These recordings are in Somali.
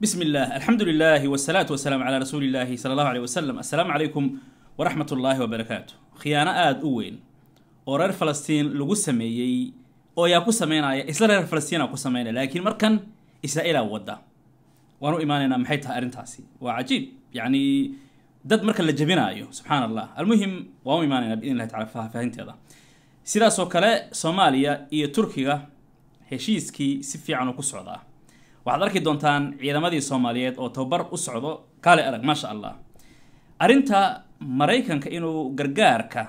بسم alxamdu الحمد لله والصلاة والسلام على رسول الله صلى الله عليه وسلم السلام عليكم ورحمة الله وبركاته خيانة آد أوين oo reer falastiin lagu sameeyey oo yaa ku sameynaya isla reer falastiina ku sameynaya laakiin markan israa'iila wadda waanu imaanaynaa maxay tahay arrintaasi waa cajiib yacni dad marka la jebinaayo subxaan allah almuhim waanu imaanaynaa biidn illahi tacala faahfaahinteeda sidaasoo kale soomaaliya iyo turkiga heshiiskii si fiican uu ku socdaa waxaad arki doontaan ciidamadii soomaaliyeed oo tababar u socdo kaale arag maasha allah arrinta maraykanka inuu gargaarka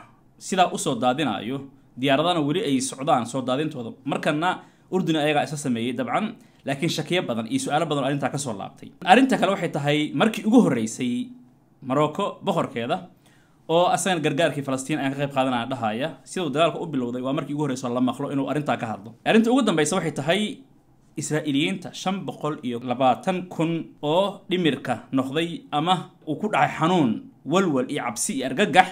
sidaa usoo daadinayo diyaaradana weli ay socdaan soo daadintooda markana urdun ayagaa isa sameeyey dabcan laakiin shakiyo badan iyo su-aalo badan arrintaa kasoo laabtay arrinta kale waxay tahay markii ugu horreysay marocco boqorkeeda oo asagan gargaarkii falastiin ayaan ka qayb qaadanaya dhahaya siduu dagaalka u bilowday waa markii ugu horreyso la maqlo inuu arrintaa ka hadlo arrinta ugu dambeysa waxay tahay israa'iiliyiinta shan boqol iyo labaatan kun oo dhimirka noqday ama uu ku dhacay xanuun walwal iyo cabsi iyo argagax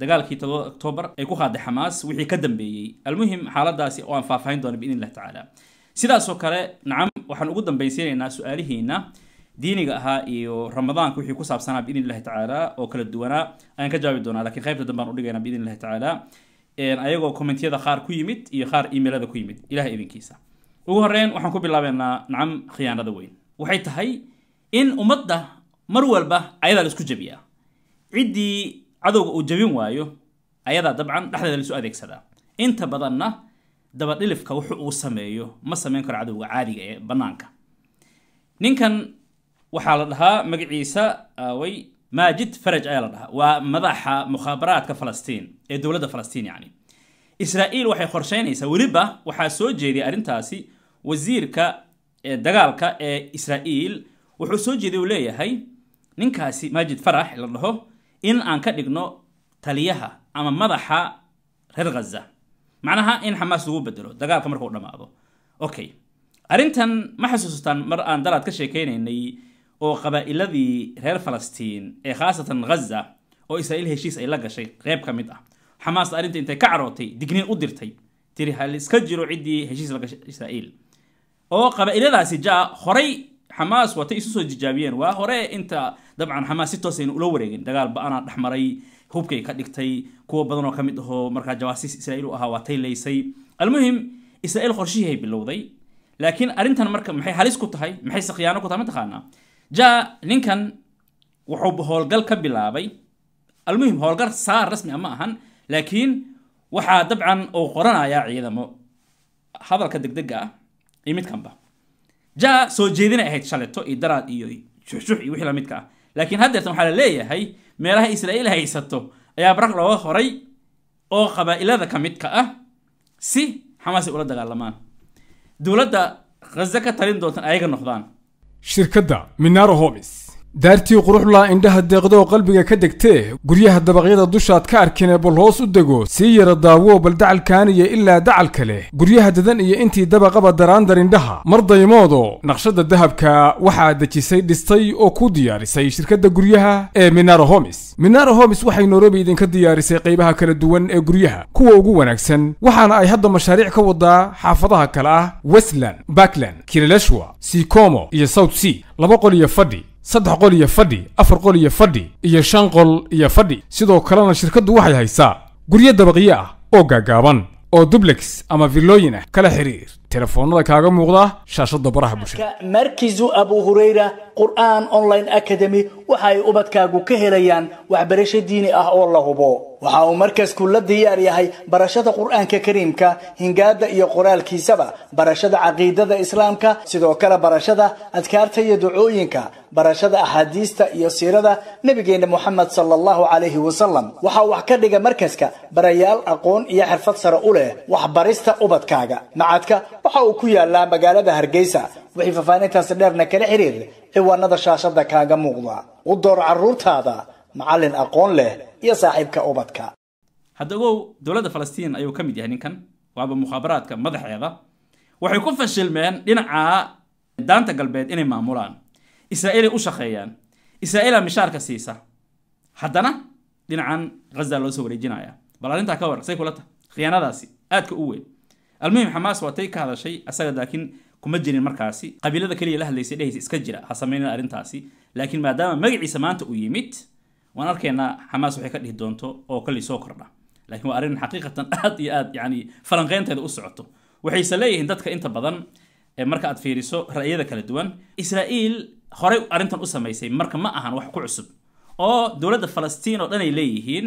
dagaalkii todoba oktoobar ay ku qaaday xamaas wixii ka dambeeyey almuhim xaaladaasi oo aan faahfaahin doono biidn tacaala sidaasoo kale nacam waxaan ugu dambaysiinaynaa su-aalihiina diiniga ahaa iyo ramadaanka wixii ku saabsanaa biidn tacaala oo kala duwanaa ayaan ka jawaabi doonaa lakiin qaybta dambaan udhigayna biidn illahi tacaala ayagoo kommentiyada qaar ku yimid iyo qaar imailada ku yimid ilaha idinkiisa ugu horeyn waxaan ku bilaabaynaa nacam khiyaanada weyn waxay tahay in ummadda mar walba ayadaa laisku isku jebiyaa ciddii cadowga uu jebin waayo ayadaa dabcan dhexdeeda laisuu adeegsadaa inta badanna dabadhilifka wuxu uu sameeyo ma samayn karo cadowga caadiga ee bannaanka ninkan waxaa la dhahaa magaciisa aaway ah, maajid faraj ayaa la dhahaa waa madaxa mukhaabaraadka falastiin ee dowladda falastiin yacni israa'iil waxay qorsheynaysaa weliba waxaa soo jeediya arrintaasi wasiirka dagaalka ee israa'iil wuxuu soo jeeday uu leeyahay ninkaasi maajid farax la dhaho in aan ka dhigno taliyaha ama madaxa reer khaza macnaha in xamaas lagu bedelo dagaalka markuu dhammaado okay arrintan ma xasuustaan mar aan dalaad ka sheekeynaynay oo qabaa'iladii reer falastiin ee khaasatan khaza oo israa'iil heshiis ay la gashay qeyb ka mid ah xamaas arrinta intay ka carootay digniin u dirtay tiri haliska jiro ciddii heshiis la gashay israa'iil oo qabaa-iladaasi jaa horay xamaas watay isu soo jijaabiyeen waa hore inta dabcan xamaas si toosayna ula wareegin dagaal ba-anaa hubkay ka dhigtay kuwo badan ka mid ahoo markaa jawaasiis israiil u ahaa waa taylaysay almuhim israiil qorshihiiay bilowday laakiin arrintan marka maxay halis ku tahay maxayse khiyaano ku tahay mataqaanaa ja ninkan wuxuu howlgal ka bilaabay almuhim howlgal saar rasmi ah a ahan laakiin waxaa dabcan uu qoranayaa ciidamo hadalka degdega ah iyo midkanba ja soo jeedina ahayd shaleto iyo daraad iyo shuxshux iyo wixii lamidka ah laakiin haddeertan waxaa la leeyahay meelaha israa'iil haysato ayaa barak looga horay oo qabaa'ilada ka midka ah si xamaas ay ula dagaalamaan dowladda khaza ka talin doontan ayaga noqdaan shirkadda minaro homes daartii quruxlaa indhaha deeqdoo qalbiga ka degtee guryaha dabaqyada dushaad ka arkine bal hoos u dego sii yara daawo bal dacalkan iyo ilaa dacal kale guryaha dadan iyo intii dabaqaba daraandar indhaha mar daymoodo naqshadda dahabka waxaa dejisay dhistay oo ku diyaarisay shirkadda guryaha ee minaro homis minaro homis waxay nairobi idinka diyaarisay qaybaha kala duwan ee guryaha kuwa ugu wanaagsan waxaana ay hadda mashaariic ka wadaa xaafadaha kale ah westland backland kileleshwa sikomo iyo south sea laba qol iyo fadhi saddex qol iyo fadhi afar qol iyo fadhi iyo shan qol iyo fadhi sidoo kalena shirkaddu waxay haysaa guryo dabaqyo ah oo gaagaaban oo dublex ama villooyin ah kala xidhiir telefoonada kaaga muuqda shaashada baraha bulshada markizu abu hurayra qur'aan online academy waxa ay ubadkaagu ka helayaan waxbarasho diini ah oo la hubo waxa uu markasku la diyaar yahay barashada qur'aanka kariimka hingaada iyo qoraalkiisaba barashada caqiidada islaamka sidoo kale barashada adkaarta iyo ducooyinka barashada axaadiista iyo siirada nebigeenna moxamed sala allahu calayhi wasalam waxaa wax ka dhiga markaska barayaal aqoon iyo xirfad sare u leh waxbarista ubadkaaga macadka waxa uu ku yaalaa magaalada hargeysa wixii faafaahintaasi dheerna kala xiriir ciwaanada shaashada kaaga muuqda u door caruurtaada macalin aqoon leh iyo saaxiibka ubadka haddagow dowladda falastiin ayuu ka mid yahay ninkan waaba mukhaabaraadka madaxeeda waxay ku fashilmeen dhinaca daanta galbeed inay maamulaan israa'iilay u shaqeeyaan israa'iilaa mishaarka siisa haddana dhinacan ghaza loo soo wareejinaya bal arrintaa ka war say kula tahay khiyaanadaasi aadka u weyn almuhim xamaas waa tay ka hadashay asaga laakiin kuma jirin markaasi qabiilada keliya la hadlaysay dhehaysa iska jira ha sameynina arrintaasi laakiin maadaama magaciisa maanta uu yimid waan arkaynaa xamaas waxay ka dhihi doonto oo kolli soo kordha laakiin waa arrin xaqiiqatan aad iyo aad yani falanqeynteeda u socoto waxayse leeyihiin dadka inta badan marka aad fiiriso ra'yada kala duwan israa'iil horey arrintan u samaysay marka ma ahan wax ku cusub oo dowladda falastiin oo dhan ay leeyihiin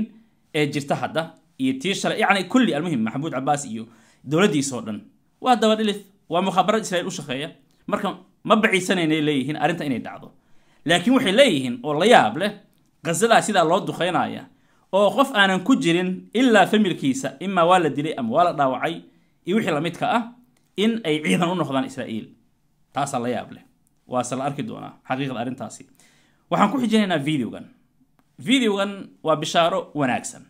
ee jirta hadda iyo tii yacni kulli almuhim maxamuud cabaas iyo dowladiisoo dhan waa dabadhilif waa mukhaabaraad israiil u shaqeeya marka ma baciisanaynay leeyihiin arrinta inay dhacdo laakiin waxay leeyihiin oo la yaab leh ghasadaa sidaa loo duqaynaya oo qof aanan ku jirin ilaa familkiisa imaa waa la dilay ama waa la dhaawacay iyo wixii lamidka ah in ay ciidan u noqdaan israa'iil taasaa la yaab leh waase la arki doonaa xaqiiqda arrintaasi waxaan ku xijinaynaa videogan videogan waa bishaaro wanaagsan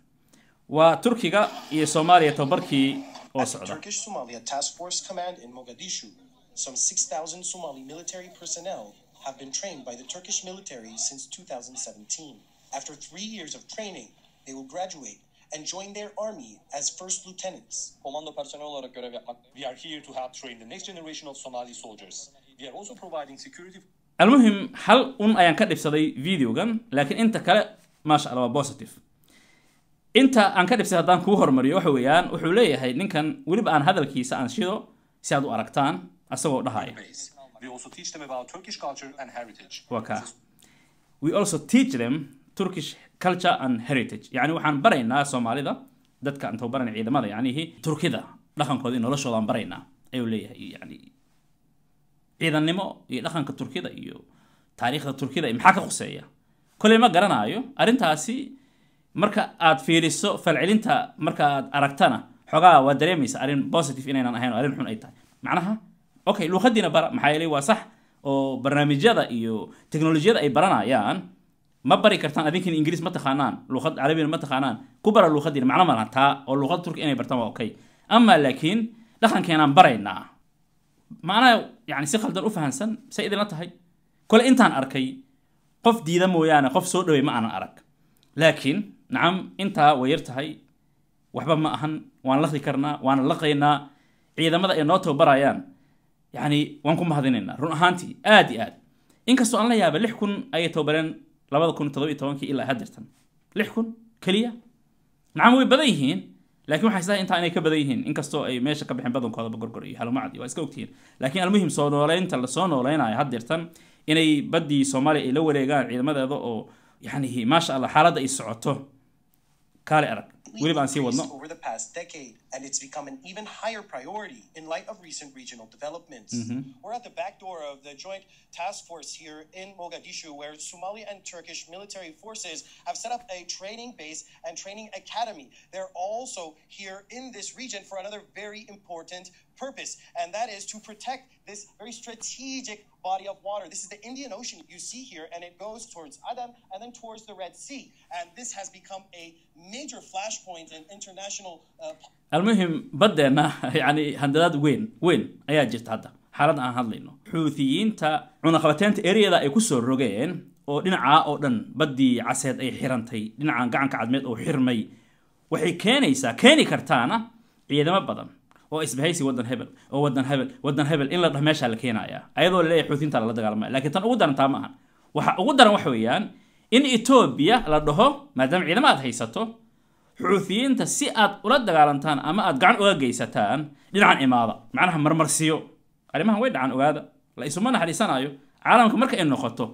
waa turkiga iyo soomaaliya tababarkii Oh, At the Turkish Somalia Task Force Command in Mogadishu, some 6,000 Somali military personnel have been trained by the Turkish military since 2017. After three years of training, they will graduate and join their army as first lieutenants. We are here to help train the next generation of Somali soldiers. We are also providing security. المهم hal un ayaan ka dhibsaday videogan laakiin inta kale maasha Allah waa positive inta aan ka dhibsay haddaan kuu hormariyo waxa weeyaan wuxuu leeyahay ninkan weliba aan hadalkiisa aan shido si aad u aragtaan asagoo dhahaya waa ka we also teach them turkish culture and heritage yacni waxaan baraynaa soomaalida dadka intuu baranay ciidamada yacnihii turkida dhaqankooda iyo noloshoodaan baraynaa ayuu leeyahay yacni ciidannimo iyo dhaqanka turkida iyo taariikhda turkida iyo maxaa ka khuseeya koley ma garanaayo arrintaasi marka aad fiiriso falcelinta marka aad aragtana xoogaa waa dareemaysa arrin positive inaynan ahayn oo arrin xun ay tahay macnaha okay luuqadiina bara maxaa yeelay waa sax oo barnaamijyada iyo teknolojiyada ay baranayaan ma bari kartaan adinkin ingiriis ma taqaanaan luuqad carabina ma taqaanaan ku bara luuqadiina macno malaha taa oo luuqada turki inay bartaan waa okay ama laakiin dhaqankeenaan baraynaa macnaha yani si khaldan u fahansan say idinla tahay kole intaan arkay qof diida mooyaane qof soo dhawey ma aanan arag laakiin nacam intaa way yar tahay waxba ma ahan waan laqi karnaa waana laqaynaa ciidamada ay noo tababarayaan yani waan ku mahadinaynaa run ahaantii aad iyo aad inkastoo aan la yaaba lix kun ayay tababareen labada kun todoba iyo tobankii ilaa hadirtan lix kun keliya nacam way badan yihiin lakin waxay sahay intaa inay ka badan yihiin inkastoo ay meesha ka baxeen badankoodaba gorgor iyo halumacdi waa iska ogtihiin laakiin almuhim soo nooleynta lasoo nooleynaya hadirtan inay baddii soomaaliya ay la wareegaan ciidamadeeda oo yani maasha allah xaaladda ay socoto kaale arag completely increased over the past decade, and it's become an even higher priority in light of recent regional developments. Mm-hmm. We're at the back door of the joint task force here in Mogadishu, where Somali and Turkish military forces have set up a training base and training academy. They're also here in this region for another very important purpose, and that is to protect this very strategic body of water. This is the Indian Ocean you see here, and it goes towards Adam and then towards the Red Sea. And this has become a major flash almuhim baddeenna yani handadaad weyn weyn ayaa jirta hadda xaaladda aan hadlayno xuuthiyiinta cunaqabateynta ereyada ay ku soo rogeen oo dhinaca oo dhan baddii caseed ay xirantay dhinacan gacanka cadmeed oo xirmay waxay keenaysaa keeni kartaana ciidamo badan oo isbahaysi wadan hebel oo wadan hebel wadan hebel in la dhah meeshaa la keenayaa ayadoo laleeyahy xuutiyiinta lala dagaalamaya lakiin tan ugu daran taa ma waxa ugu daran waxa weeyaan in etoobiya la dhaho maadaama ciidamaad haysato xuuthiyiinta si aad ula dagaalantaan ama aad gacan uga geysataan dhinacan imaada macnaha marmarsiyo arrimahan way dhacan ogaada la isuma naxariisanayo caalamka marka ay noqoto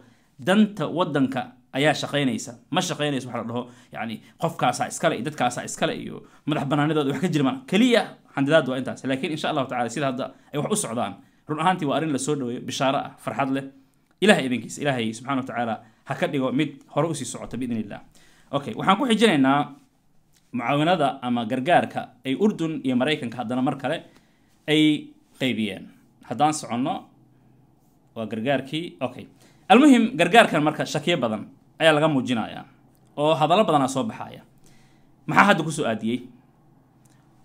danta wadanka ayaa shaqaynaysa ma shaqaynaysa waxa la dhaho yani qofkaasaa iskale iyo dadkaasaa iskale iyo madax banaanidooda wax ka jir maa keliya xandidaad waa intaas laakiin insha allahu tacala sida hadda ay wax u socdaan run ahaantii waa arrin la dhaweeyo bishaaro ah farxad leh ilahay idankiisa ilaahay subxana wa tacaala ha ka dhigo mid hore usii socota biidn okay waxaan ku xijinaynaa mucaawinada ama gargaarka ay urdun iyo maraykanka haddana mar kale ay qeybiyeen haddaan soconno waa gargaarkii okay almuhim gargaarkan marka shakiyo badan ayaa laga muujinayaa oo hadallo badanaa soo baxaya maxaa hadda kusoo aadiyey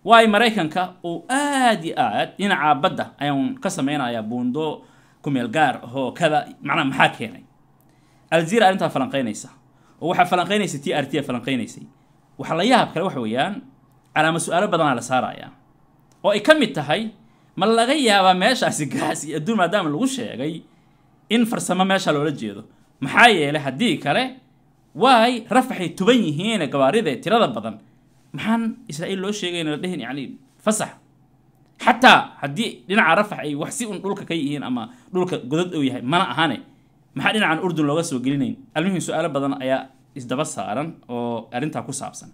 waay maraykanka uu aada iyo aad dhinaca badda ayaan ka sameynayaa buundo ku meel gaar ahoo kada macnaha maxaa keenay aljaziira arrintaa falanqeynaysa oo waxaa falanqeynaysa t r t a falanqeynaysay waxa la yaab kale waxa weeyaan calaama su-aalo badanaa la saarayaa oo ay ka mid tahay ma laga yaabaa meeshaasi gaas iyo adduun maadaama lagu sheegay in farsamo meesha loola jeedo maxaa yeelay haddii kale waay rafaxay tuban yihiine gabaaridae tirada badan maxaan israa'iil loo sheegayna la dhehin yacni fasax xataa haddii dhinaca rafax ay wax si un dhulka ka yihiin ama dhulka godad ou yahay mana ahane maxaa dhinacan urdun looga soo gelinayn almihim su-aalo badan ayaa isdaba saaran oo arintaa ku saabsan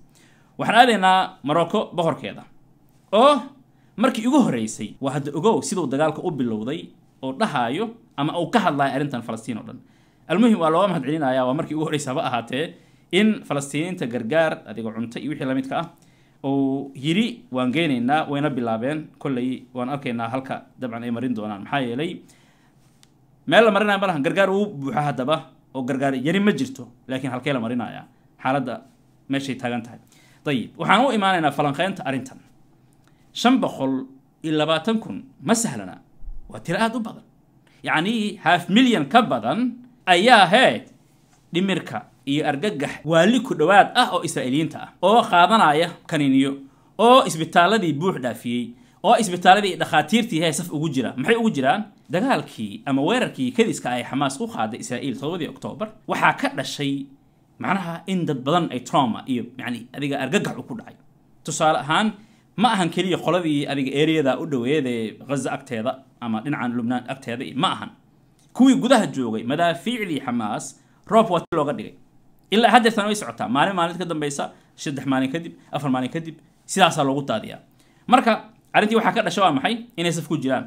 waxaan aadaynaa marocco boqorkeeda oo markii ugu horreysay waa hadda ogow siduu dagaalka u bilowday oo dhahaayo ama uu ka hadlayo arrintan falastiin oo dhan almuhim waa looga mahadcelinayaa waa markii ugu horreysay haba ahaatee in falastiiniinta gargaar adigoo cunto iyo wixii lamidka ah uu yidhi waan geynaynaa wayna bilaabeen kolley waan arkaynaa halka dabcan ay marin doonaan maxaa yeelay meel la marinaya malahan gargaar uu buuxa haddaba oo gargaar yari ma jirto laakiin halkee la marinaya xaaladda meeshay taagan tahay ayib waxaan u imaanaynaa falanqeynta arrintan shan boqol iyo labaatan kun ma sahlana waa tiro aada u badan yacnii half milyan ka badan ayaa hee dhimirka iyo argagax waali ku dhowaad ah oo israa'iiliyiinta ah oo qaadanaya kaniiniyo oo isbitaaladii buux dhaafiyey oo isbitaaladii dhakhaatiirtii hee saf ugu jira maxay ugu jiraan dagaalkii ama weerarkii kadiska ay xamaas ku qaaday israa'iil todobadii oktoobar waxaa ka dhashay macnaha in dad badan ay trauma iyo yani adiga argagaxu ku dhacay tusaale ahaan ma ahan keliya qoladii adiga ereyadaa u dhoweedee ghaza agteeda ama dhinacan lubnaan agteeda ma ahan kuwii gudaha joogay madaafiicdii xamaas roob waa looga dhigay ilaa hadeertan way socotaa maalin maalin ka dambaysa saddex maalin kadib afar maalin kadib sidaasaa loogu daadiyaa marka arrintii waxaa ka dhashay waa maxay inay saf ku jiraan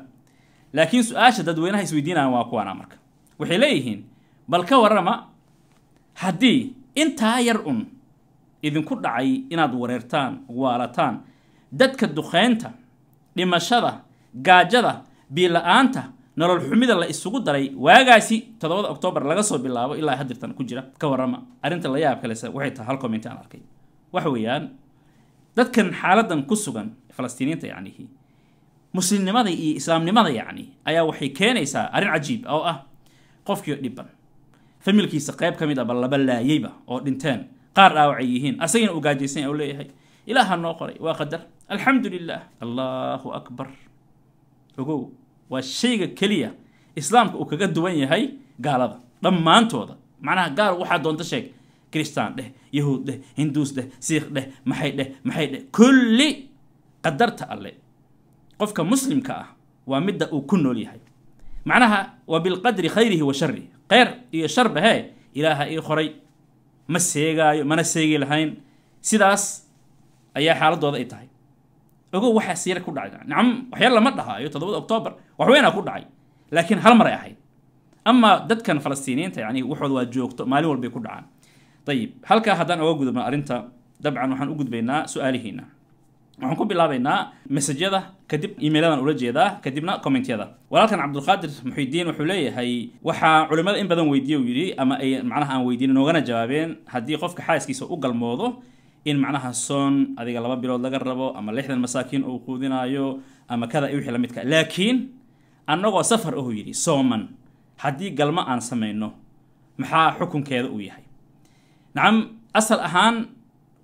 laakiin su-aasha dadweynaha isweydiinayan waa kuwana ah marka waxay leeyihiin bal ka warrama haddii intaa yar un idinku dhacay inaad wareertaan waalataan dadka duqaynta dhimashada gaajada biila-aanta nolol xumida la isugu daray waagaasi toddobada octoobar laga soo bilaabo ilaa hadirtan ku jira ka warrama arrinta la yaab kalese waxay tahay hal comment aan arkay waxa weeyaan dadkan xaaladan ku sugan falastiiniinta yacnihi muslimnimada iyo islaamnimada yacni ayaa waxay keenaysaa arrin cajiib oo ah qofkii dhiban familkiisa qayb ka mid aba ah laba laayeyba oo dhinteen qaar dhaawacay yihiin asagiina uu gaajaysan u leeyahay ilaah ilaaha noo qoray waa qadar alxamdu lilah allahu akbar ogow waa shayga keliya islaamka uu kaga duwan yahay gaalada dhammaantooda macnaha gaal waxaa doonta sheeg kristaan dheh yahuud dheh hinduus dheh siikh dheh maxay dheh maxay dheh kulli qadarta alle qofka muslimka ah waa midda uu ku nool yahay macnaha wa bilqadri khayrihi wa sharrih kheyr iyo sharba hee ilaaha ii qoray ma seegaayo mana seegi lahayn sidaas ayaa xaaladooda ay tahay ogow waxaas yar ku dhacay nacam waxyaal lama dhahaayo toddobada octoobar waxweynaa ku dhacay laakiin hal mar ahayd ama dadkan falastiiniyiinta yani waxood waa joogto maalin walbay ku dhacaan ayib halkaa haddaan oga gudubno arrinta dabcan waxaan u gudbaynaa su-aalihiina waxaan ku bilaabaynaa masajyada kadib emailadan ula jeedaa kadibna commentyada walaalkan cabdulqaadir muxidiin wuxuu leeyahay waxaa culimada in badan weydiiye uu yidhi ama ay macnaha aan weydiin noogana jawaabeen haddii qofka xaaskiisa u galmoodo in macnaha soon adiga laba bilood laga rabo ama lixdan masaakiin uu quudinaayo ama kada iyo wixii lamidka laakiin annagoo safar ahu yidhi sooman haddii galmo aan samayno maxaa xukunkeeda uu yahay nacam asal ahaan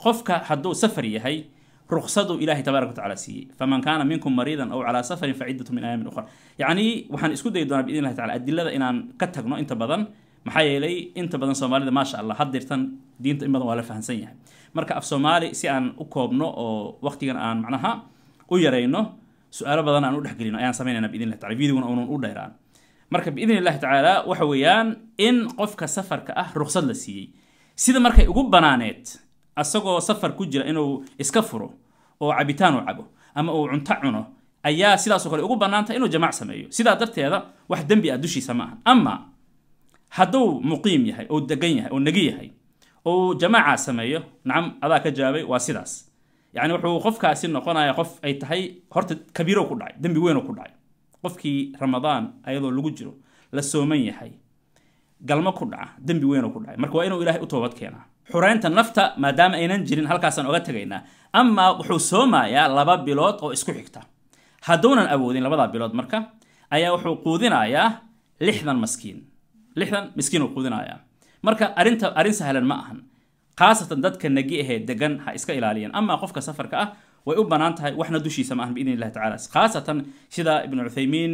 qofka hadduu safar yahay ruqsaduu ilahay tabarak watacala siiyey faman kaana minkum mariidan aw calaa safarin faciddatu min ayaamin ukhra yacnii waxaan isku dayi doonaa biidn illahi tacala adilada inaan ka tagno inta badan maxaa yeelay inta badan soomaalida maasha allah haddirtan diinta in badan waa la fahamsan yahay marka af soomaali si aan u koobno oo waqtigan aan macnaha u yarayno su-aalo badan aan u dhexgelino ayaan samaynayna biidn illahi tacala videoguna unan u dheeraan marka biidn illahi tacaala waxa weeyaan in qofka safarka ah ruqsad la siiyey sida markay ugu banaaneed asagoo safar ku jira inuu iska furo oo cabitaan u cabo ama uu cunto cuno ayaa sidaasoo kale ugu banaanta inuu jamaac sameeyo sidaa darteeda wax dembi ah dushiisa ma aha ama hadduu muqiim yahay oo degan yahay oo negi yahay oo jamaaca sameeyo nacam adaa ka jawaabay waa sidaas yacni wuxuu qofkaasi noqonaya qof ay tahay horta kabiiro ku dhacay dembi weyn ku dhacay qofkii ramadaan ayadoo lagu jiro la sooman yahay galmo ku dhaca dembi weyn ku dhacay marka waa inuu ilahay u toobad keenaa xureynta nafta maadaama aynan jirin halkaasaan oga tegaynaa amaa wuxuu soomayaa laba bilood oo isku xigta hadduunan awoodin labadaa bilood marka ayaa wuxuu quudinayaa lixdan maskiin lixdan miskiin uu quudinayaa marka arinta arrin sahlan ma ahan khaasatan dadka nagi ahee degan ha iska ilaaliyeen ama qofka safarka ah way u bannaan tahay waxna dushiisa ma ahan biidn illahi tacala khaasatan sida ibnu cuthaymiin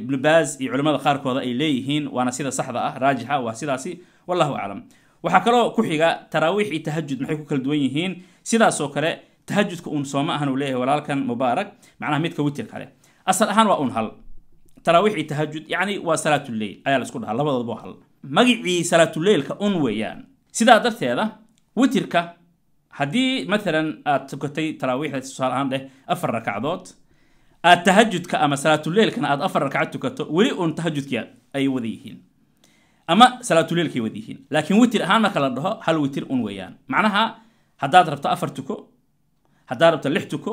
ibnu baas iyo culimmada qaarkooda ay leeyihiin waana sida saxda ah raajixa waa sidaasi wallahu aclam waxaa kaloo ku xiga taraawiix iyo tahajud maxay ku kala duwan yihiin sidaasoo kale tahajudka uun sooma ahan uu leeyahay walaalkan mubaarak macnaha midka witirka leh asal ahaan waa uun hal taraawiix iyo tahajud yacni waa salaatuleyl ayaa laisku dhahaa labadoodba hal magicii salaatuleylka un weeyaan sidaa darteeda witirka haddii maalan aad tukatay taraawiixda tusaal ahaan dheh afar ragcadood aad tahajudka ama salaatuleylkana aad afar ragcad tukato weli uun tahajudkii ay wada yihiin ama salaatuleilkay wadyihiin laakiin witir ahaan marka la dhaho hal witir un weeyaan macnaha haddaad rabto afar tuko haddaad rabto lix tuko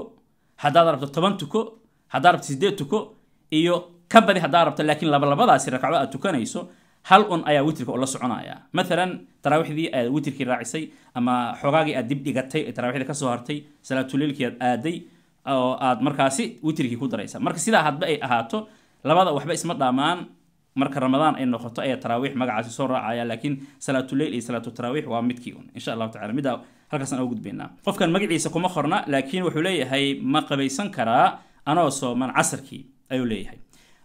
haddaad rabto toban tuko haddaad rabto siddeed tuko iyo ka badi haddaad rabto laakiin labalabadaasi ragcdo aad tukanayso hal un ayaa witirka oo soconaya maalan taraawiixdii aad witirkii raacisay ama xoogaagii aad dib dhigatay taraawiixda kasoo hartay salaatuleilkii aad aaday oo aad markaasi witirkii ku daraysa marka sidaa hadba ay ahaato labada waxba isma dhaamaan marka ramadaan ay noqoto ayaa taraawiix magacaasi soo raacaya laakiin salaatuleyl iyo salaaturaawiix waa midkii un insha allahu tacala middaa halkaasaan u gudbaynaa qofkan magaciisa kuma qorna laakiin wuxuu leeyahay ma qabaysan karaa anoo sooman casarkii ayuu leeyahay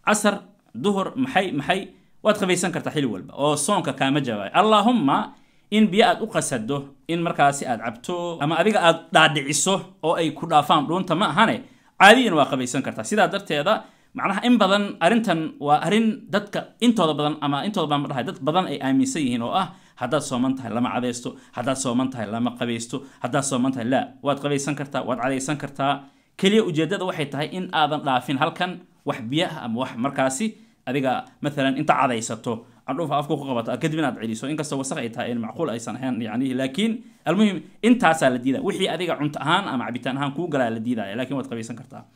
casar duhur maxay maxay waad qabaysan kartaa xili walba oo soonka kaama jawaayo allaahumma in biyo aad u qasado in markaasi aad cabto ama adiga aad dhaadhiciso oo ay ku dhaafaan dhuunta ma ahane caadiyan waa qabaysan kartaa sidaa darteeda macnaha in badan arrintan waa arrin dadka intooda badan ama intooda badan ma dad badan ay aaminsan yihiin oo ah haddaad sooman tahay lama cadaysto haddaad sooman tahay lama qabaysto haddaad sooman tahay laa waad qabaysan kartaa waad cadaysan kartaa keliya ujeeddada waxay tahay in aadan dhaafin halkan wax biyaah ama wax markaasi adiga maalan inta cadaysato adhuufa afku ku qabato kadibna aad celiso inkasta wasaq ay tahay macquul aysan ahayn yani laakiin almuhim intaasaa la diidaya wixii adiga cunto ahaan ama cabitaan ahaan kuu galaa la diidaya lakin waad qabaysan kartaa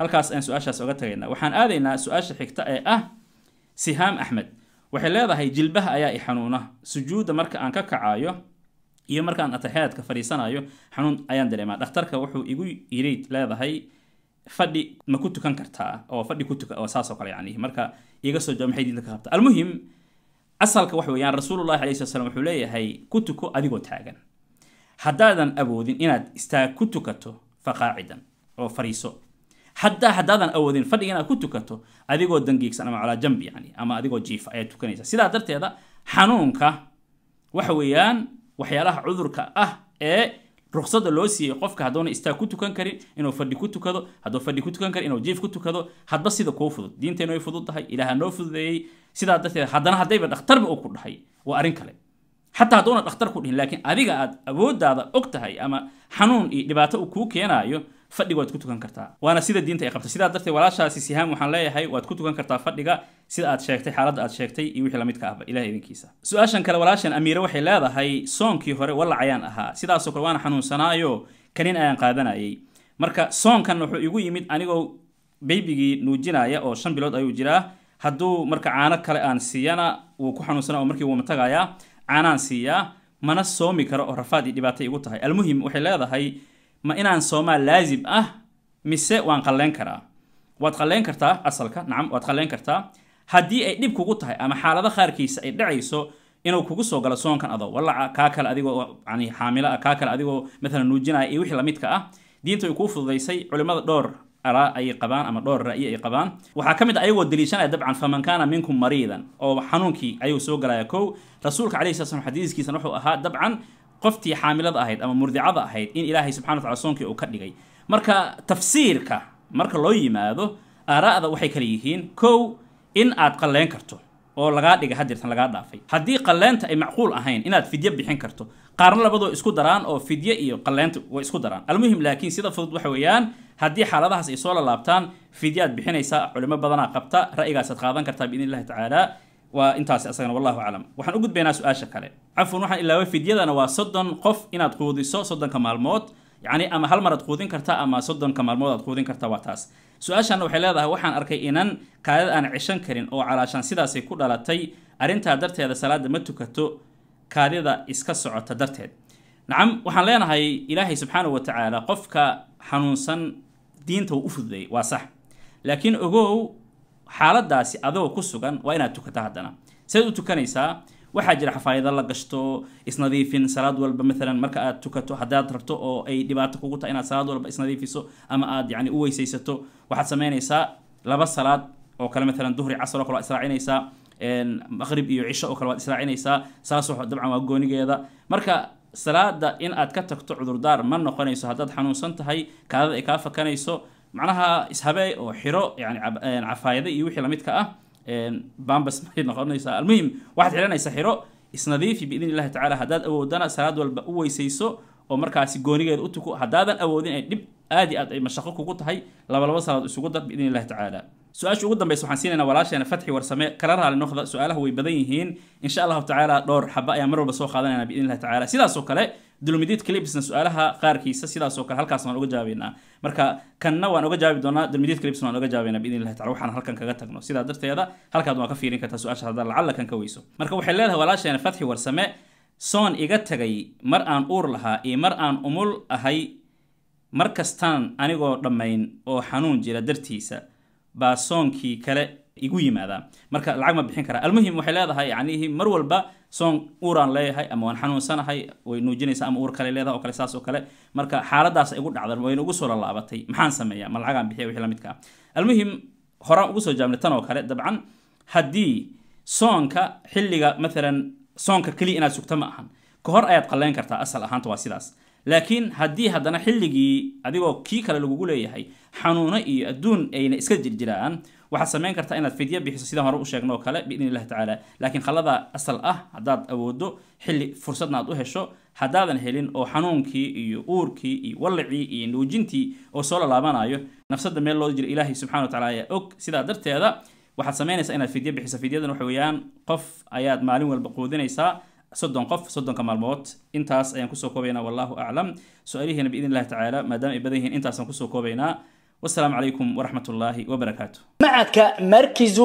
halkaas aan su-aashaas oga tagaynaa waxaan aadaynaa su-aasha xigta ee ah sihaam axmed waxay leedahay jilbaha ayaa i xanuuna sujuudda marka aan ka kacayo iyo markaan ataxyaadka fadhiisanayo xanuun ayaan dareemaa dhakhtarka wuxuu igu yiri leedahay fadhi ma ku tukan kartaa oo fadhi ku tuka oo saas oo kale yani marka iga soo jawaab maxay diinta ka qabtaa almuhim asalka wax weeyaan rasuulullahi calayhi salam wuxuu leeyahay ku tuko adigoo taagan haddaadan awoodin inaad istaag ku tukato faqaacidan oo fariiso xataa haddaadan awoodin fadhigan inaad ku tukato adigoo dangiigsan ama calaa jamb yani ama adigoo jiifa ayaad tukanaysa sidaa darteeda xanuunka waxa weeyaan waxyaalaha cudurka ah ee ruqsadda loo siiyey qofka haddoona istaag ku tukan karin inuu fadhi ku tukado hadduu fadhi ku tukan karin inuu jiif ku tukado hadba sida kuu fudud diinteenna way fudud tahay ilaaha noo fududeeyey sidaa darteed haddana haddayba dhakhtarba uu ku dhahay waa arrin kale xataa hadduuna dhakhtar ku dhihin laakiin adiga aad awooddaada og tahay ama xanuun iyo dhibaato uu kuu keenaayo fadhiga waad ku tukan kartaa waana sida diinta ay qabta sidaa darteed walaashaasi sihaam waxaan leeyahay waad ku tukan kartaa fadhiga sida aad sheegtay xaaladda aad sheegtay iyo wixii lamidka ahba ilaha idinkiisa su-aashan kale walaashan amiire waxay leedahay soonkii hore walla cayaan ahaa sidaasoo kale waana xanuunsanaayo kanin ayaan qaadanayay marka soonkan wuxuu igu yimid anigoo beybigii nuujinaya oo shan bilood ayuu jiraa hadduu marka caano kale aan siiyana wuu ku xanuunsana oo markii wuuma tagayaa caanaan siiyaa mana soomi karo oo rafaad iyo dhibaatay igu tahay almuhim waxay leedahay ma inaan soomaal laazim ah mise waan qallayn karaa waad qallayn kartaa asalka nacam waad qallayn kartaa haddii ay dhib kugu tahay ama xaalado qaarkiisa ay dhacayso inuu kugu soo galo soonkan adoo walaca kaa kale adigoo yani xaamilo ah kaa kale adigoo maalan nuujinaya iyo wixii lamidka ah diinta ay kuu fududaysay culimmada dhowr alaa ay qabaan ama dhowr ra'yi ay qabaan waxaa ka mid ah ayagoo daliishanaya dabcan faman kaana minkum mariidan oo xanuunkii ayuu soo galaya kow rasuulka calayhi sala slam xadiiskiisana wuxuu ahaa dabcan qoftii xaamilada ahayd ama murdicada ahayd in ilaahay subxana watacala tacala soonkii uu ka dhigay marka tafsiirka marka loo yimaado aaraa'da waxay kala yihiin kow in aad qalleen karto oo lagaa dhiga hadirtan lagaa dhaafay haddii qalleenta ay macquul ahayn inaad fidyo bixin karto qaarna labadoo isku daraan oo fidye iyo qalleenta way isku daraan almuhim laakiin sida fudud waxa weeyaan haddii xaaladahaas ay soo lalaabtaan fidyaad bixinaysaa culimo badanaa qabta ra'yigaasaad qaadan kartaa biidn illahi tacaala waa intaas asagana wallahu aclam waxaan u gudbaynaa su-aasha kale cafwan waxaan ilaaway fidyadana waa soddon qof inaad quudiso soddonka maalmood yacni ama hal mar aad quudin karta ama soddonka maalmood aad quudin karta waa taas su-aashanna waxay leedahay waxaan arkay inan kaadada aan ceshan karin oo calaashaan sidaasay ku dhalatay arrintaa darteeda salaada ma tukato kaadida iska socota darteed nacam waxaan leenahay ilaahay subxaanahu watacaala qofka xanuunsan diinta uu u fududay waa sax laakiin ogow xaaladaasi adoo ku sugan waa inaad tukataa haddana sidaad u tukanaysaa waxaa jira xafaayado la gashto isnadiifin salaad walba maalan marka aad tukato haddaad rabto oo ay dhibaato kugu tahay inaad salaad walba isnadiifiso ama aad yani u weysaysato waxaad samaynaysaa laba salaad oo kale maalan duhri casar oo kale waad israacinaysaa maqrib iyo cisho oo kale waad israacinaysaa saas dabcan waa goonigeeda marka salaada in aad ka tagto cudurdaar ma noqonayso haddaad xanuunsan tahay kaadada ay kaa fakanayso macnaha ishabee oo xiro yani eh, cafaayada iyo wixii lamidka ah eh, bambas may noqonaysaa almuhim waxaad xiranaysaa xiro isnadiifi biidn illahi tacala haddaad awoodana salaad walba u weysayso oo markaasi goonigeeda utuko haddaadan awoodin ay dhib aadi aad ay mashaqo kugu tahay laba laba isugu dar biidn illahi tacaala su-aasha ugu dambaysa waxaan siinayna walaasheena fatxi warsame kala raali noqda su-aalaha way badan yihiin insha allahu tacaala dhowr xaba ayaan mar walba soo qaadanayna biidn illahi tacala sidaas kale dulmidiidka libsna su-aalaha qaarkiisa sidaasoo kale halkaas waan uga jawaabeynaa marka kanna waan uga jawaabi doonaa dulmidiidka libsna waan uga jawaabeynaa biidn tacala waxaan halkan kaga tagno sidaa darteeda halkaad waan ka fiirin kartaa su-aasha haddaan lacalla kan ka weyso marka waxay leedahay walaasheena fatxi warsame soon iga tagay mar aan uur lahaa iyo mar aan umul ahay mar kastaan anigoo dhammayn oo xanuun jira dartiisa baa soonkii kale igu yimaadaa marka lacag ma bixin kara almuhim waxay leedahay yanihi mar walba soon uuraan leeyahay ama waan xanuunsanahay way nuujinaysa ama uur kale leedaha o kale saas oo kale marka xaaladaas igu dhacda wayna ugu soo laalaabatay maxaan sameeya ma lacagaan bixiya wixii la ah. almuhim horaan ugu soo jaabnay tan oo kale dabcan haddii soonka xilliga maalan soonka keliya inaad sugta ma ahan ka hor ayaad qalleyn kartaa asal ahaanta waa sidaas laakiin haddii haddana xilligii adigoo kii kale lagugu leeyahay xanuuno iyo adduun ayna iska jirjiraan waxaad samayn kartaa inaad fidyo bixiso sidaan hore u sheegno kale biidni illahi tacaala laakiin khallada asal ah haddaad awooddo xilli fursadna aad u hesho haddaadan helin oo xanuunkii iyo uurkii iyo wallacii iyo nuujintii oo soo lalaabanayo nafsadda meel loo jiro ilaahay subxana wa tacala ayaa og sidaa darteeda waxaad samaynaysaa inaad fidyo bixiso fidyadan waxa weeyaan qof ayaad maalin walba quudinaysaa soddon qof soddonka maalmood intaas ayaan kusoo koobaynaa wallahu aclam su-aalihiina biidn illahi tacaala maadaama ay badan yihiin intaasaan kusoo koobaynaa والسلام عليكم ورحمة الله وبركاته معك مركز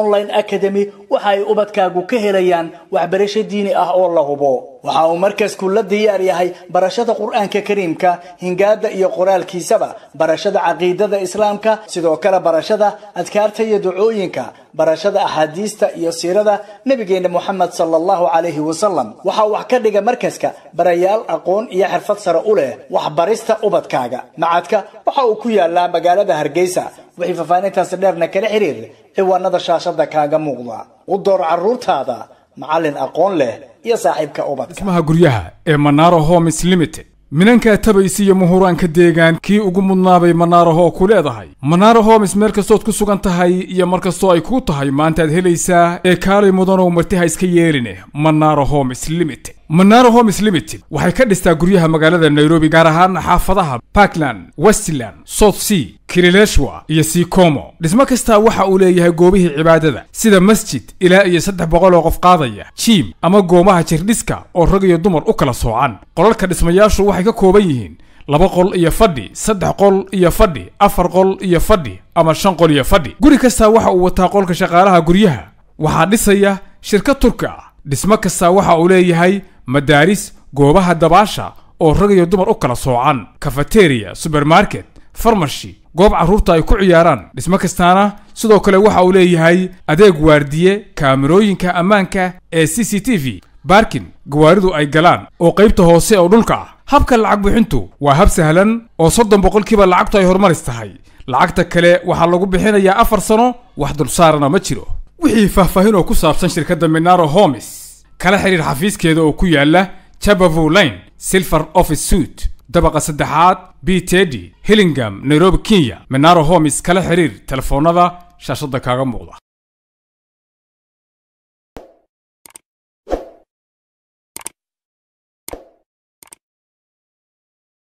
online academy waxa ay ubadkaagu ka helayaan waxbarasho diini ah oo la hubo waxa uu markaas kula diyaar yahay barashada qur-aanka kariimka hingaada iyo qoraalkiisaba barashada caqiidada islaamka sidoo kale barashada adkaarta iyo ducooyinka barashada axaadiista iyo siirada nebigeenna moxamed sala allahu calayhi wasalam waxaa wax ka dhiga markaska barayaal aqoon iyo xirfad sare u leh waxbarista ubadkaaga macadka waxa uu ku yaallaa magaalada hargeysa wixii fafaanintaasi dheerna kala xiriir ciwaanada shaashadda kaaga muuqda u door caruurtaada macalin aqoon leh iyo saaxiibka ubadka dhismaha guryaha ee manaro homes limited minankaa tabaysi iyo muhuraanka deegaan kii ugu mudnaabay manaaraho ku leedahay manaro homes meel kastood ku sugan tahay iyo mar kastoo ay kuu tahay maantaad helaysaa ee kaalay mudanow marti ha iska yeeline manaro homes limited manaro homes limited waxay ka dhistaa guryaha magaalada nairobi gaar ahaan xaafadaha parkland westland south sea kilileshwa iyo sikomo dhismo kastaa waxa uu leeyahay goobihii cibaadada sida masjid ilaa iyo saddex boqol oo qof qaadaya jiim ama goomaha jirdhiska oo rag iyo dumar u kala soocan qolalka dhismayaashu waxay ka kooban yihiin laba qol iyo fadhi saddex qol iyo fadhi afar qol iyo fadhi ama shan qol iyo fadhi guri kastaa waxa uu wataa qolka shaqaalaha guryaha waxaa dhisaya shirka turka ah dhismo kastaa waxa uu leeyahay madaaris goobaha dabaasha oo rag iyo dumar u kala soocan kafateriya subermarket farmashi goob carruurta ay ku ciyaaraan dhismo kastaana sidoo kale waxa uu leeyahay adeeg waardiye kaamirooyinka ammaanka ee c c t v baarkin gawaaridu ay galaan oo qaybta hoose oo dhulka ah habka lacag bixintu waa hab sahlan oo soddon boqolkiiba lacagtu ay horumaris tahay lacagta kale waxaa lagu bixinayaa afar sano wax dulsaarana ma jiro wixii faahfaahin oo ku saabsan shirkadda minaro homes kala xidhiir xafiiskeeda oo ku yaala jabavow lane silver office suit dabaqa saddexaad b tedi hillingham nairobi kenya menaro homes kala xidhiir telefoonnada shaashadda kaaga muuqda